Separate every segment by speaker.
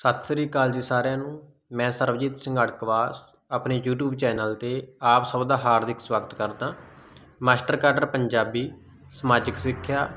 Speaker 1: ਸਤਿ ਸ੍ਰੀ ਅਕਾਲ ਜੀ ਸਾਰਿਆਂ ਨੂੰ ਮੈਂ ਸਰਬਜੀਤ ਸਿੰਘ ਅੜਕਵਾਸ ਆਪਣੇ YouTube ਚੈਨਲ ਤੇ ਆਪ ਸਭ ਦਾ ਹਾਰਦਿਕ ਸਵਾਗਤ ਕਰਦਾ ਮਾਸਟਰ ਕਾਡਰ ਪੰਜਾਬੀ ਸਮਾਜਿਕ ਸਿੱਖਿਆ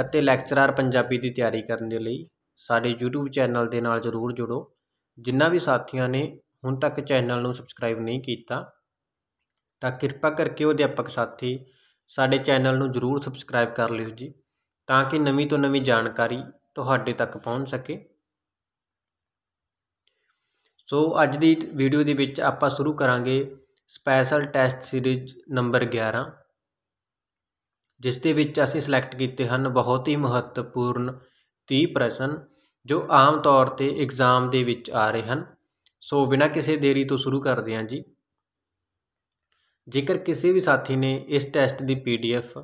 Speaker 1: ਅਤੇ ਲੈਕਚਰਰ ਪੰਜਾਬੀ ਦੀ ਤਿਆਰੀ ਕਰਨ ਦੇ ਲਈ ਸਾਡੇ YouTube ਚੈਨਲ ਦੇ ਨਾਲ ਜਰੂਰ ਜੁੜੋ ਜਿਨ੍ਹਾਂ ਵੀ ਸਾਥੀਆਂ ਨੇ ਹੁਣ ਤੱਕ ਚੈਨਲ ਨੂੰ ਸਬਸਕ੍ਰਾਈਬ ਨਹੀਂ ਕੀਤਾ ਤਾਂ ਕਿਰਪਾ ਕਰਕੇ ਉਹ ਅਧਿਆਪਕ ਸਾਥੀ ਸਾਡੇ ਚੈਨਲ ਨੂੰ ਜਰੂਰ ਸਬਸਕ੍ਰਾਈਬ ਕਰ ਲਿਓ ਜੀ ਤਾਂ ਕਿ ਨਵੀਂ ਤੋਂ ਨਵੀਂ ਜਾਣਕਾਰੀ ਤੁਹਾਡੇ ਤੱਕ ਪਹੁੰਚ ਸਕੇ ਸੋ ਅੱਜ ਦੀ ਵੀਡੀਓ ਦੇ ਵਿੱਚ ਆਪਾਂ ਸ਼ੁਰੂ ਕਰਾਂਗੇ ਸਪੈਸ਼ਲ ਟੈਸਟ ਸੀਰੀਜ਼ ਨੰਬਰ 11 ਜਿਸ ਦੇ ਵਿੱਚ ਅਸੀਂ ਸਿਲੈਕਟ ਕੀਤੇ ਹਨ ਬਹੁਤ ਹੀ ਮਹੱਤਵਪੂਰਨ 30 ਪ੍ਰਸ਼ਨ ਜੋ ਆਮ ਤੌਰ ਤੇ ਐਗਜ਼ਾਮ ਦੇ ਵਿੱਚ ਆ ਰਹੇ ਹਨ ਸੋ ਬਿਨਾਂ ਕਿਸੇ ਦੇਰੀ ਤੋਂ ਸ਼ੁਰੂ ਕਰਦੇ ਹਾਂ ਜੀ ਜੇਕਰ ਕਿਸੇ ਵੀ ਸਾਥੀ ਨੇ ਇਸ ਟੈਸਟ ਦੀ ਪੀਡੀਐਫ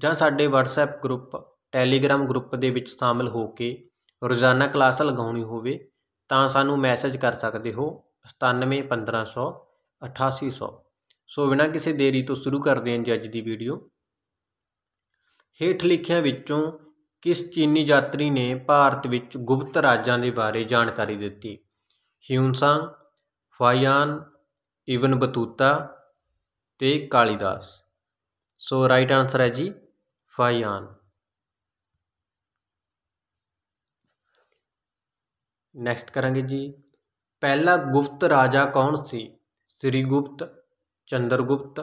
Speaker 1: ਜਾਂ ਸਾਡੇ WhatsApp ਗਰੁੱਪ ਟੈਲੀਗ੍ਰਾਮ ਗਰੁੱਪ ਦੇ ਵਿੱਚ ਸ਼ਾਮਲ ਹੋ ਕੇ ਰੋਜ਼ਾਨਾ ਕਲਾਸ ਲਗਾਉਣੀ ਹੋਵੇ ਤਾਂ ਸਾਨੂੰ ਮੈਸੇਜ ਕਰ ਸਕਦੇ ਹੋ 971500 8800 ਸੋ ਬਿਨਾਂ ਕਿਸੇ ਦੇਰੀ ਤੋਂ ਸ਼ੁਰੂ ਕਰਦੇ ਹਾਂ ਜੀ ਅੱਜ ਦੀ ਵੀਡੀਓ ਹੇਠ ਲਿਖਿਆਂ ਵਿੱਚੋਂ ਕਿਸ ਚੀਨੀ ਯਾਤਰੀ ਨੇ ਭਾਰਤ ਵਿੱਚ ਗੁਪਤ ਰਾਜਾਂ ਦੇ ਬਾਰੇ ਜਾਣਕਾਰੀ ਦਿੱਤੀ ਹਿਊਨਸਾਂਗ ਫਾਇਆਨ ਇਬਨ ਬਤੂਤਾ ਤੇ ਕਾਲੀਦਾਸ ਸੋ ਰਾਈਟ ਆਨਸਰ ਹੈ ਜੀ ਫਾਇਆਨ ਨੈਕਸਟ ਕਰਾਂਗੇ ਜੀ ਪਹਿਲਾ ਗੁਪਤ ਰਾਜਾ ਕੌਣ ਸੀ ਸ੍ਰੀ ਗੁਪਤ ਚੰਦਰ ਗੁਪਤ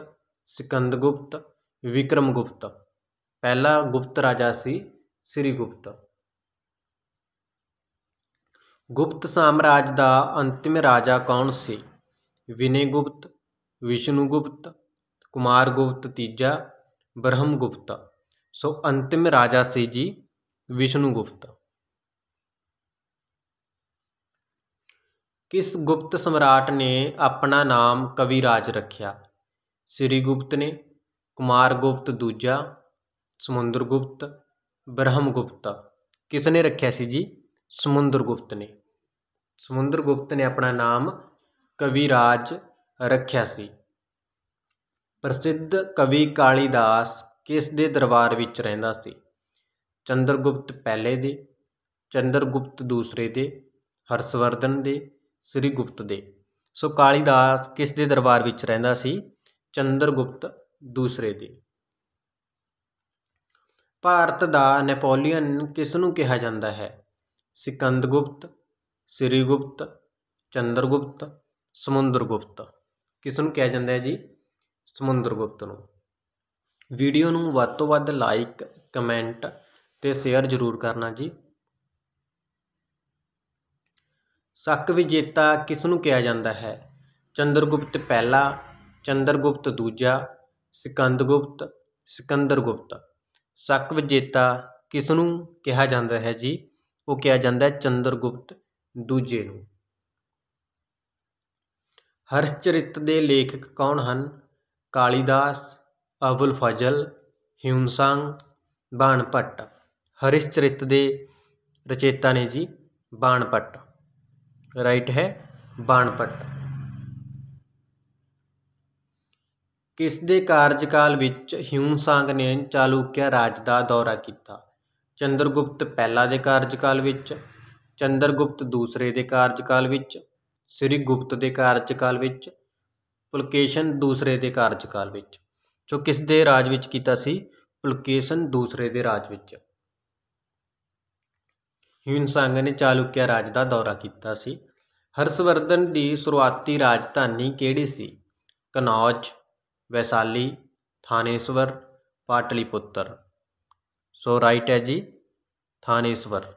Speaker 1: ਸਿਕੰਦ ਗੁਪਤ ਵਿਕਰਮ ਗੁਪਤ ਪਹਿਲਾ ਗੁਪਤ ਰਾਜਾ ਸੀ ਸ੍ਰੀ ਗੁਪਤ ਗੁਪਤ ਸਾਮਰਾਜ ਦਾ ਅੰਤਿਮ ਰਾਜਾ ਕੌਣ ਸੀ ਵਿਨੇ ਗੁਪਤ ਵਿਸ਼ਨੂ ਗੁਪਤ ਕੁਮਾਰ ਗੁਪਤ ਤੀਜਾ ਬ੍ਰਹਮ ਗੁਪਤ ਸੋ ਅੰਤਿਮ ਰਾਜਾ ਸੀ ਜੀ ਵਿਸ਼ਨੂ ਗੁਪਤ ਕਿਸ ਗੁਪਤ ਸਮਰਾਟ ਨੇ ਆਪਣਾ ਨਾਮ ਰਾਜ ਰੱਖਿਆ ਸ੍ਰੀ ਗੁਪਤ ਨੇ ਕੁਮਾਰ ਗੁਪਤ ਦੂਜਾ ਸਮੁੰਦਰ ਗੁਪਤ ਬ੍ਰਹਮ ਗੁਪਤ ਕਿਸ ਨੇ ਰੱਖਿਆ ਸੀ ਜੀ ਸਮੁੰਦਰ ਗੁਪਤ ਨੇ ਸਮੁੰਦਰ ਗੁਪਤ ਨੇ ਆਪਣਾ ਨਾਮ ਰਾਜ ਰੱਖਿਆ ਸੀ ਪ੍ਰਸਿੱਧ ਕਵੀ ਕਾਲੀਦਾਸ ਕਿਸ ਦੇ ਦਰਬਾਰ ਵਿੱਚ ਰਹਿੰਦਾ ਸੀ ਚੰਦਰਗੁਪਤ ਪਹਿਲੇ ਦੇ ਚੰਦਰਗੁਪਤ ਦੂਸਰੇ ਦੇ ਹਰਸ਼ਵਰਧਨ ਦੇ ਸ੍ਰੀ ਗੁਪਤ ਦੇ ਸੋ ਕਾਲੀਦਾਸ ਕਿਸ ਦੇ ਦਰਬਾਰ ਵਿੱਚ ਰਹਿੰਦਾ ਸੀ ਚੰਦਰਗੁਪਤ ਦੂਸਰੇ ਦੇ ਭਾਰਤ ਦਾ ਨੈਪੋਲੀਅਨ ਕਿਸ ਨੂੰ ਕਿਹਾ ਜਾਂਦਾ ਹੈ ਚੰਦਰ ਸ੍ਰੀਗੁਪਤ ਚੰਦਰਗੁਪਤ ਸਮੁੰਦਰਗੁਪਤ ਕਿਸ ਨੂੰ ਕਿਹਾ ਜਾਂਦਾ ਹੈ ਜੀ ਸਮੁੰਦਰਗੁਪਤ ਨੂੰ ਵੀਡੀਓ ਨੂੰ ਵੱਧ ਤੋਂ ਵੱਧ ਲਾਈਕ ਕਮੈਂਟ ਤੇ ਸ਼ੇਅਰ ਜ਼ਰੂਰ ਕਰਨਾ ਜੀ ਸ਼ੱਕ ਵਿਜੇਤਾ ਨੂੰ ਕਿਹਾ ਜਾਂਦਾ ਹੈ ਚੰਦਰਗੁਪਤ ਪਹਿਲਾ ਚੰਦਰਗੁਪਤ ਦੂਜਾ ਸਿਕੰਦਗੁਪਤ ਸਿਕੰਦਰਗੁਪਤ ਸ਼ੱਕ ਵਿਜੇਤਾ ਨੂੰ ਕਿਹਾ ਜਾਂਦਾ ਹੈ ਜੀ ਉਹ ਕਿਹਾ ਜਾਂਦਾ ਹੈ ਚੰਦਰਗੁਪਤ ਦੂਜੇ ਨੂੰ ਹਰਸ਼ਚਰਿਤ ਦੇ ਲੇਖਕ ਕੌਣ ਹਨ ਕਾਲੀਦਾਸ ਅਬੁਲ ਫਜ਼ਲ ਹਿਊਮਸੰਗ ਬਾਣਭੱਟ ਹਰਿਸ਼ਚਰਿਤ ਦੇ ਰਚੇਤਾ ਨੇ ਜੀ ਬਾਣਪੱਟ राइट है ਬਾਣਪੱਟ ਕਿਸ ਦੇ ਕਾਰਜਕਾਲ ਵਿੱਚ ਹਿਊਮ ਸਾਂਗ ਨੇ ਚਾਲੁਕਿਆ ਰਾਜ ਦਾ ਦੌਰਾ ਕੀਤਾ ਚੰਦਰਗੁਪਤ ਪਹਿਲਾ ਦੇ ਕਾਰਜਕਾਲ ਵਿੱਚ ਚੰਦਰਗੁਪਤ ਦੂਸਰੇ ਦੇ ਕਾਰਜਕਾਲ ਵਿੱਚ ਸ੍ਰੀ ਗੁਪਤ ਦੇ ਕਾਰਜਕਾਲ ਵਿੱਚ ਪੁਲਕੇਸ਼ਨ ਦੂਸਰੇ ਦੇ ਕਾਰਜਕਾਲ ਵਿੱਚ ਜੋ ਕਿਸ ਦੇ ਰਾਜ ਵਿੱਚ ਕੀਤਾ ਸੀ ਪੁਲਕੇਸ਼ਨ ਦੂਸਰੇ ਦੇ ਰਾਜ ਵਿੱਚ ਹਿਊਨਸਾਂਗ ਨੇ ਚਾਲੁਕਿਆ ਰਾਜ ਦਾ ਦੌਰਾ ਕੀਤਾ ਸੀ ਹਰਸ਼ਵਰਧਨ ਦੀ ਸ਼ੁਰੂਆਤੀ ਰਾਜਧਾਨੀ ਕਿਹੜੀ ਸੀ ਕਨੌਜ ਵੈਸਾਲੀ ਥਾਨੇਸ਼ਵਰ ਪਾਟਲੀਪੁੱਤਰ ਸੋ ਰਾਈਟ ਹੈ ਜੀ ਥਾਨੇਸ਼ਵਰ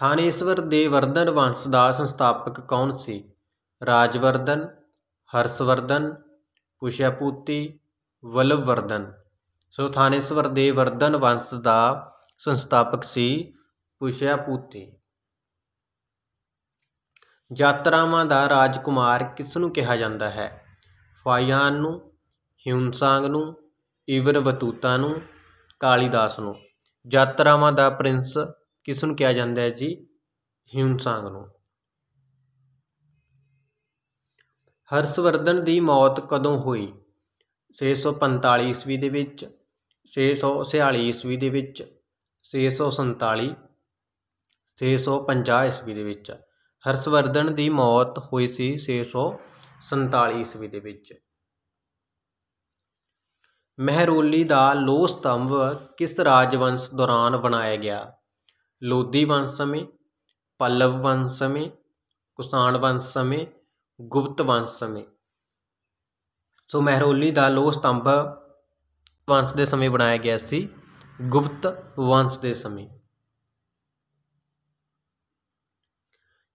Speaker 1: ਥਾਨੇਸ਼ਵਰ ਦੇ ਵਰਧਨ ਵੰਸ਼ ਦਾ ਸੰਸਥਾਪਕ ਕੌਣ ਸੀ ਰਾਜਵਰਧਨ ਹਰਸ਼ਵਰਧਨ ਪੁਸ਼ਯਪੂਤੀ ਵਲਵਰਧਨ ਸੋ ਥਾਨੇਸਵਰ ਦੇ ਵਰਧਨ ਵੰਸ਼ ਦਾ ਸੰਸਥਾਪਕ ਸੀ ਪੂਤੀ ਯਾਤਰਾਵਾਂ ਦਾ ਰਾਜਕੁਮਾਰ ਕਿਸ ਨੂੰ ਕਿਹਾ ਜਾਂਦਾ ਹੈ ਫਾਇਆਨ ਨੂੰ ਹਿਉਂਸਾਂਗ ਨੂੰ ਈਵਨ ਬਤੂਤਾ ਨੂੰ ਕਾਲੀਦਾਸ ਨੂੰ ਯਾਤਰਾਵਾਂ ਦਾ ਪ੍ਰਿੰਸ ਕਿਸ ਨੂੰ ਕਿਹਾ ਜਾਂਦਾ ਹੈ ਜੀ ਹਿਉਂਸਾਂਗ ਨੂੰ ਹਰਸ਼ਵਰਧਨ ਦੀ ਮੌਤ ਕਦੋਂ ਹੋਈ 645 ਈਸਵੀ ਦੇ ਵਿੱਚ 646 ਈਸਵੀ ਦੇ ਵਿੱਚ 647 650 ਈਸਵੀ ਦੇ ਵਿੱਚ ਹਰਸ਼ਵਰਧਨ ਦੀ ਮੌਤ ਹੋਈ ਸੀ 647 ਈਸਵੀ ਦੇ ਵਿੱਚ ਮਹਿਰੋਲੀ ਦਾ ਲੋਹ ਸਤੰਭ ਕਿਸ ਰਾਜਵੰਸ਼ ਦੌਰਾਨ ਬਣਾਇਆ ਗਿਆ ਲੋਦੀ ਵੰਸ਼ ਸਮੇਂ ਪੱਲਵ ਵੰਸ਼ ਸਮੇਂ ਕੁਸਾਨ ਵੰਸ਼ ਸਮੇਂ ਗੁਪਤ ਵੰਸ਼ ਸਮੇਂ ਸੋ ਮਹਿਰੋਲੀ ਦਾ ਲੋਹ ਸਤੰਭ ਵੰਸ਼ ਦੇ ਸਮੇਂ ਬਣਾਇਆ ਗਿਆ ਸੀ ਗੁਪਤ ਵੰਸ਼ ਦੇ ਸਮੇਂ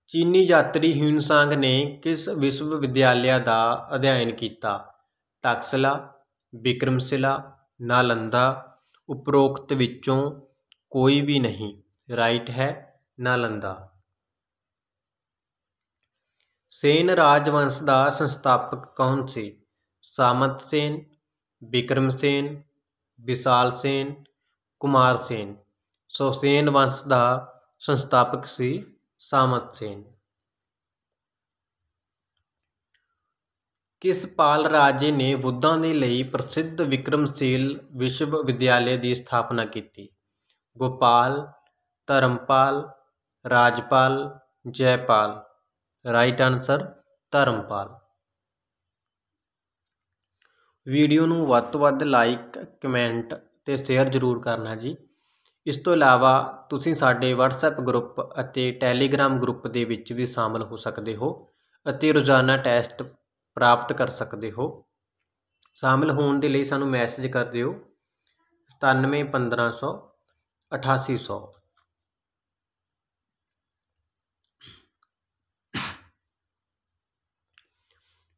Speaker 1: ਚੀਨੀ ਯਾਤਰੀ ਹਿਊਨਸਾਂਗ ਨੇ ਕਿਸ ਵਿਸ਼ਵ ਵਿਦਿਆਲਿਆ ਦਾ ਅਧਿਐਨ ਕੀਤਾ ਤਕਸਲਾ ਵਿਕਰਮਸ਼ਿਲਾ ਨਾਲੰਦਾ ਉਪਰੋਕਤ ਵਿੱਚੋਂ ਕੋਈ ਵੀ ਨਹੀਂ ਰਾਈਟ ਹੈ ਨਾਲੰਦਾ ਸੇਨ ਰਾਜਵੰਸ਼ ਦਾ ਸੰਸਥਾਪਕ ਕੌਣ ਸੀ ਸਾਮਤ ਸੇਨ ਬਿਕਰਮ ਸੇਨ ਵਿਸ਼ਾਲ ਸੇਨ ਕੁਮਾਰ ਸੇਨ ਸੋ ਸੇਨ ਵੰਸ਼ ਦਾ ਸੰਸਥਾਪਕ ਸੀ ਸਾਮਤ ਸੇਨ ਕਿਸ ਪਾਲ ਰਾਜੇ ਨੇ ਬੁੱਧਾਂ ਦੇ ਲਈ ਪ੍ਰਸਿੱਧ ਵਿਕਰਮਸ਼ੀਲ ਵਿਸ਼ਵ ਵਿਦਿਆਲੇ ਦੀ ਸਥਾਪਨਾ ਕੀਤੀ Gopal Dharampal Rajpal Jaipal right answer Dharampal video ਨੂੰ ਵੱਧ ਤੋਂ ਵੱਧ ਲਾਈਕ ਕਮੈਂਟ ਤੇ ਸ਼ੇਅਰ ਜ਼ਰੂਰ ਕਰਨਾ ਜੀ ਇਸ ਤੋਂ ਇਲਾਵਾ ਤੁਸੀਂ ਸਾਡੇ WhatsApp ਗਰੁੱਪ ਅਤੇ Telegram ਗਰੁੱਪ ਦੇ ਵਿੱਚ ਵੀ ਸ਼ਾਮਲ ਹੋ ਸਕਦੇ ਹੋ ਅਤੇ ਰੋਜ਼ਾਨਾ ਟੈਸਟ ਪ੍ਰਾਪਤ ਕਰ ਸਕਦੇ ਹੋ ਸ਼ਾਮਲ ਹੋਣ ਦੇ ਲਈ ਸਾਨੂੰ ਮੈਸੇਜ ਕਰ ਦਿਓ 971500 8800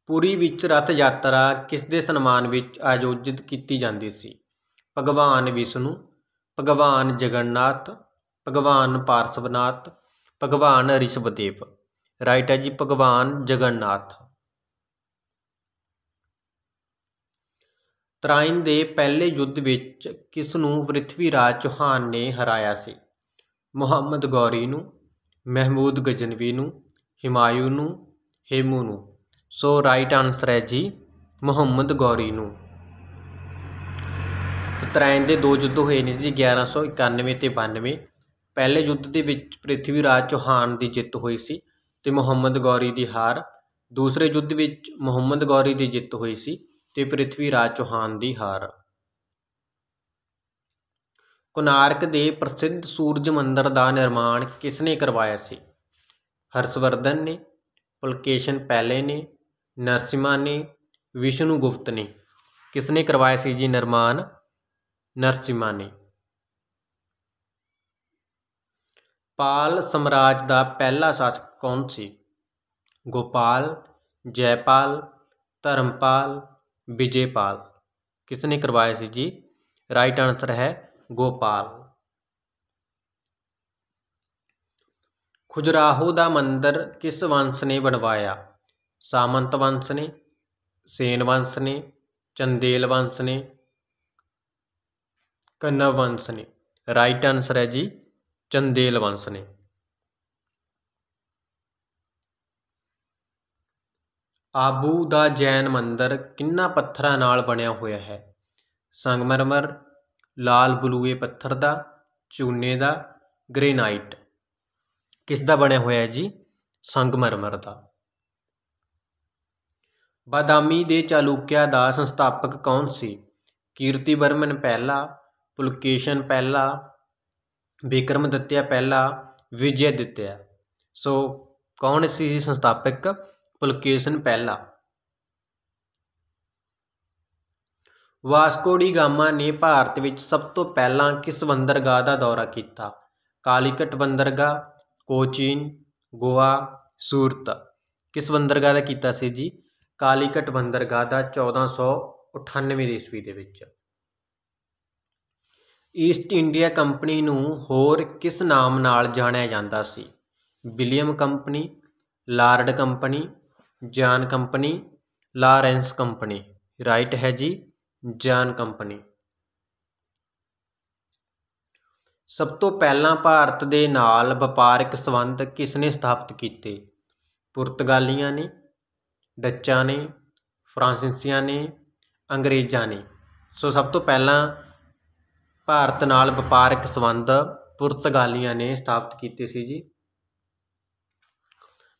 Speaker 1: ਪੁਰੀ ਵਿੱਚ ਰਥ ਯਾਤਰਾ ਕਿਸ ਦੇ ਸਨਮਾਨ ਵਿੱਚ ਆਯੋਜਿਤ ਕੀਤੀ ਜਾਂਦੀ ਸੀ ਭਗਵਾਨ ਵਿਸ਼ਨੂੰ ਭਗਵਾਨ ਜਗਨਨਾਥ ਭਗਵਾਨ ਪਾਰਸ਼ਵਨਾਥ ਭਗਵਾਨ ਰਿਸ਼ਭਦੇਵ ਰਾਈਟ ਹੈ ਜੀ ਭਗਵਾਨ ਜਗਨਨਾਥ ਤਰਾਇਨ ਦੇ ਪਹਿਲੇ ਯੁੱਧ ਵਿੱਚ ਕਿਸ ਨੂੰ ਪ੍ਰਿਥਵੀ ਰਾਜ ਚੌਹਾਨ ਨੇ ਹਰਾਇਆ ਸੀ ਮੁਹੰਮਦ ਗੌਰੀ ਨੂੰ ਮਹਿਮੂਦ ਗਜਨਵੀ ਨੂੰ ਹਿਮਾਯੂ ਨੂੰ ਹੇਮੂ ਨੂੰ ਸੋ ਰਾਈਟ ਆਨਸਰ ਹੈ ਜੀ ਮੁਹੰਮਦ ਗੌਰੀ ਨੂੰ ਉਤਰਾਇਣ ਦੇ ਦੋ ਯੁੱਧ ਹੋਏ ਨੇ ਜੀ 1191 ਤੇ 92 ਪਹਿਲੇ ਯੁੱਧ ਦੇ ਵਿੱਚ ਪ੍ਰਿਥਵੀ ਰਾਜ ਚੌਹਾਨ ਦੀ ਜਿੱਤ ਹੋਈ ਸੀ ਤੇ ਮੁਹੰਮਦ ਗੌਰੀ ਦੀ ਹਾਰ ਦੂਸਰੇ ਯੁੱਧ ਵਿੱਚ ਮੁਹੰਮਦ ਗੌਰੀ ਦੀ ਜਿੱਤ ਹੋਈ ਸੀ ਤੇ ਪ੍ਰਿਥਵੀ ਰਾਜ ਚੌਹਾਨ ਦੀ ਹਾਰ ਕੋਨਾਰਕ ਦੇ ਪ੍ਰਸਿੱਧ ਸੂਰਜ ਮੰਦਰ ਦਾ ਨਿਰਮਾਣ ਕਿਸ ਨੇ ਕਰਵਾਇਆ ਸੀ ਹਰਸ਼ਵਰਧਨ ਨੇ ਪੁਲਕੇਸ਼ਨ ਪਹਿਲੇ ਨੇ ਨਰਸਿਮਾ ਨੇ ਵਿਸ਼ਨੂੰ ਗੁਪਤ ਨੇ ਕਿਸ ਨੇ ਕਰਵਾਇਆ ਸੀ ਜੀ ਨਿਰਮਾਣ ਨਰਸਿਮਾ ਨੇ ਪਾਲ ਸਮਰਾਜ ਦਾ ਪਹਿਲਾ ਸ਼ਾਸਕ ਕੌਣ ਸੀ ਗੋਪਾਲ ਜੈਪਾਲ ਧਰਮਪਾਲ ਵਿਜੇਪਾਲ ਕਿਸ ਨੇ ਕਰਵਾਇਆ ਸੀ ਜੀ ਰਾਈਟ ਆਨਸਰ ਹੈ ਗੋਪਾਲ ਖੁਜਰਾਹੋ ਦਾ ਮੰਦਿਰ ਕਿਸ ਵੰਸ਼ ਨੇ ਬਣਵਾਇਆ ਸਾਮੰਤ ਵੰਸ਼ ਨੇ ਸੇਨ ਵੰਸ਼ ਨੇ ਚੰਦੇਲ ਵੰਸ਼ ਨੇ ਕੰਨਵ ਵੰਸ਼ ਨੇ ਰਾਈਟ ਆਨਸਰ ਹੈ ਜੀ ਚੰਦੇਲ ਵੰਸ਼ ਨੇ ਆਬੂ ਦਾ ਜੈਨ ਮੰਦਰ ਕਿੰਨਾ ਪੱਥਰਾਂ ਨਾਲ ਬਣਿਆ ਹੋਇਆ ਹੈ ਸੰਗਮਰਮਰ ਲਾਲ ਬਲੂਏ ਪੱਥਰ ਦਾ ਚੂਨੇ ਦਾ ਗ੍ਰੇਨਾਈਟ ਕਿਸ ਦਾ ਬਣਿਆ ਹੋਇਆ ਹੈ ਜੀ ਸੰਗਮਰਮਰ ਦਾ ਬਾਦਾਮੀ ਦੇ ਚਾਲੂਕਿਆ ਦਾ ਸੰਸਥਾਪਕ ਕੌਣ ਸੀ ਕੀਰਤੀ ਵਰਮਨ ਪਹਿਲਾ ਪੁਲਕੇਸ਼ਨ ਪਹਿਲਾ ਵਿਕਰਮਦਿੱਤਿਆ ਪਹਿਲਾ ਵਿਜੇਦਿੱਤਿਆ ਸੋ ਕੌਣ ਸੀ ਸੰਸਥਾਪਕ ਪੁਲਕੇਸ਼ਨ ਪਹਿਲਾ ਵਾਸਕੋ ਡੀ ਗਾਮਾ ਨੇ ਭਾਰਤ ਵਿੱਚ ਸਭ ਤੋਂ ਪਹਿਲਾਂ ਕਿਸ ਬੰਦਰਗਾਹ ਦਾ ਦੌਰਾ ਕੀਤਾ ਕਾਲੀਕਟ ਬੰਦਰਗਾਹ ਕੋਚੀਨ ਗੋਆ ਸੂਰਤ ਕਿਸ ਬੰਦਰਗਾਹ ਦਾ ਕੀਤਾ ਸੀ ਜੀ ਕਾਲੀਕਟ ਬੰਦਰਗਾਹ ਦਾ 1498 ਈਸਵੀ ਦੇ ਵਿੱਚ ਈਸਟ ਇੰਡੀਆ ਕੰਪਨੀ ਨੂੰ ਹੋਰ ਕਿਸ ਨਾਮ ਨਾਲ ਜਾਣਿਆ ਜਾਂਦਾ ਸੀ William company lord company John company Lawrence company right ਹੈ ਜੀ ਜਾਨ ਕੰਪਨੀ ਸਭ ਤੋਂ ਪਹਿਲਾਂ ਭਾਰਤ ਦੇ ਨਾਲ ਵਪਾਰਕ ਸਬੰਧ ਕਿਸ ਨੇ ਸਥਾਪਿਤ ਕੀਤੇ ਪੁਰਤਗਾਲੀਆਂ ਨੇ ਡੱਚਾਂ ਨੇ ਫਰਾਂਸਿਸੀਆਂ ਨੇ ਅੰਗਰੇਜ਼ਾਂ ਨੇ ਸੋ ਸਭ ਤੋਂ ਪਹਿਲਾਂ ਭਾਰਤ ਨਾਲ ਵਪਾਰਕ ਸੰਬੰਧ ਪੁਰਤਗਾਲੀਆਂ ਨੇ ਸਥਾਪਿਤ ਕੀਤੇ ਸੀ ਜੀ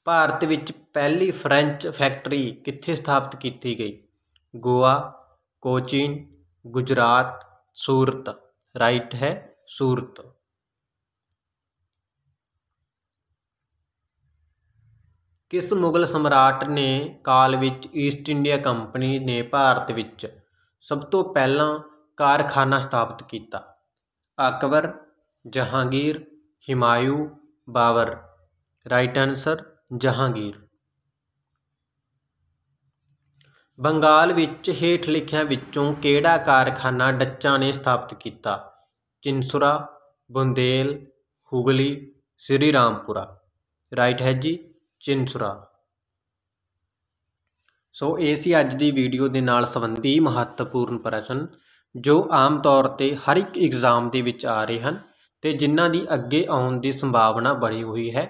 Speaker 1: ਭਾਰਤ ਵਿੱਚ ਪਹਿਲੀ ਫ੍ਰੈਂਚ ਫੈਕਟਰੀ ਕਿੱਥੇ ਸਥਾਪਿਤ ਕੀਤੀ ਗਈ ਗੋਆ ਕੋਚੀਨ ਗੁਜਰਾਤ ਸੂਰਤ ਰਾਈਟ ਹੈ ਸੂਰਤ ਕਿਸ ਮੁਗਲ ਸਮਰਾਟ ਨੇ ਕਾਲ ਵਿੱਚ ਈਸਟ ਇੰਡੀਆ ਕੰਪਨੀ ਨੇ ਭਾਰਤ ਵਿੱਚ ਸਭ ਤੋਂ ਪਹਿਲਾਂ ਕਾਰਖਾਨਾ ਸਥਾਪਿਤ ਕੀਤਾ ਅਕਬਰ ਜਹਾਂਗੀਰ ਹਿਮਾਯੂ ਬਾਬਰ ਰਾਈਟ ਆਨਸਰ ਜਹਾਂਗੀਰ ਬੰਗਾਲ ਵਿੱਚ ਹੇਠ ਲਿਖਿਆਂ ਵਿੱਚੋਂ ਕਿਹੜਾ ਕਾਰਖਾਨਾ ਡੱਚਾਂ ਨੇ ਸਥਾਪਿਤ ਕੀਤਾ ਚਿੰਸੁਰਾ ਬੁੰਦੇਲ ਹੁਗਲੀ ਸ੍ਰੀ ਰਾਮਪੁਰਾ ਰਾਈਟ ਹੈ ਜੀ ਚਿੰਸੁਰਾ ਸੋ ਇਹ ਸੀ ਅੱਜ ਦੀ ਵੀਡੀਓ ਦੇ ਨਾਲ ਸੰਬੰਧੀ ਮਹੱਤਵਪੂਰਨ ਪ੍ਰਸ਼ਨ ਜੋ ਆਮ ਤੌਰ ਤੇ ਹਰ ਇੱਕ ਐਗਜ਼ਾਮ ਦੇ ਵਿੱਚ ਆ ਰਹੇ ਹਨ ਤੇ ਜਿਨ੍ਹਾਂ ਦੀ ਅੱਗੇ ਆਉਣ ਦੀ ਸੰਭਾਵਨਾ ਬੜੀ ਹੋਈ ਹੈ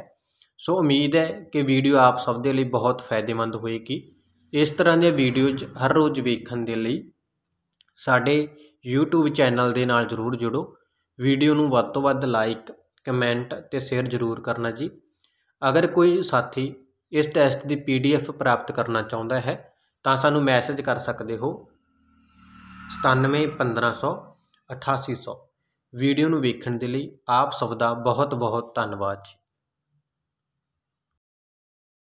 Speaker 1: ਸੋ ਉਮੀਦ ਹੈ ਕਿ ਵੀਡੀਓ ਆਪ ਸਭ ਦੇ ਲਈ ਬਹੁਤ ਫਾਇਦੇਮੰਦ ਹੋਏਗੀ ਇਸ ਤਰ੍ਹਾਂ ਦੀਆਂ ਵੀਡੀਓਜ਼ ਹਰ ਰੋਜ਼ ਵੇਖਣ ਦੇ ਲਈ ਸਾਡੇ YouTube ਚੈਨਲ ਦੇ ਨਾਲ ਜਰੂਰ ਜੁੜੋ ਵੀਡੀਓ ਨੂੰ ਵੱਧ ਤੋਂ ਵੱਧ ਲਾਈਕ ਕਮੈਂਟ ਤੇ ਸ਼ੇਅਰ ਜਰੂਰ ਕਰਨਾ ਜੀ ਅਗਰ ਕੋਈ ਸਾਥੀ ਇਸ ਟੈਸਟ ਦੀ ਪੀਡੀਐਫ ਪ੍ਰਾਪਤ ਕਰਨਾ ਚਾਹੁੰਦਾ ਹੈ ਤਾਂ ਸਾਨੂੰ ਮੈਸੇਜ ਕਰ ਸਕਦੇ ਹੋ 971500 8800 ਵੀਡੀਓ ਨੂੰ ਵੇਖਣ ਦੇ ਲਈ ਆਪ ਸਭ ਦਾ ਬਹੁਤ ਬਹੁਤ ਧੰਨਵਾਦ